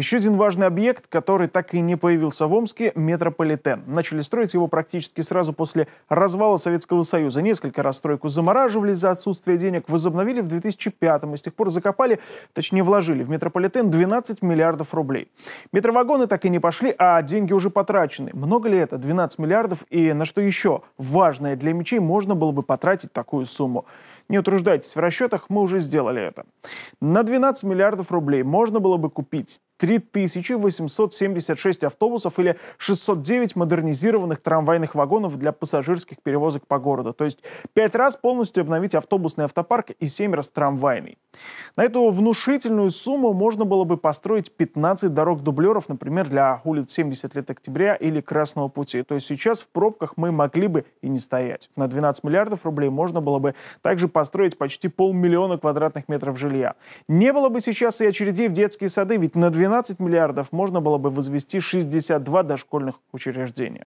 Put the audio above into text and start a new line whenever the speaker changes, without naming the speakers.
Еще один важный объект, который так и не появился в Омске – метрополитен. Начали строить его практически сразу после развала Советского Союза. Несколько раз стройку замораживали за отсутствие денег, возобновили в 2005 и с тех пор закопали, точнее вложили в метрополитен 12 миллиардов рублей. Метровагоны так и не пошли, а деньги уже потрачены. Много ли это? 12 миллиардов и на что еще важное для мечей можно было бы потратить такую сумму? Не утруждайтесь в расчетах, мы уже сделали это. На 12 миллиардов рублей можно было бы купить 3876 автобусов или 609 модернизированных трамвайных вагонов для пассажирских перевозок по городу. То есть пять раз полностью обновить автобусный автопарк и семь раз трамвайный. На эту внушительную сумму можно было бы построить 15 дорог-дублеров, например, для улиц 70 лет октября или Красного пути. То есть сейчас в пробках мы могли бы и не стоять. На 12 миллиардов рублей можно было бы также построить построить почти полмиллиона квадратных метров жилья. Не было бы сейчас и очередей в детские сады, ведь на 12 миллиардов можно было бы возвести 62 дошкольных учреждения.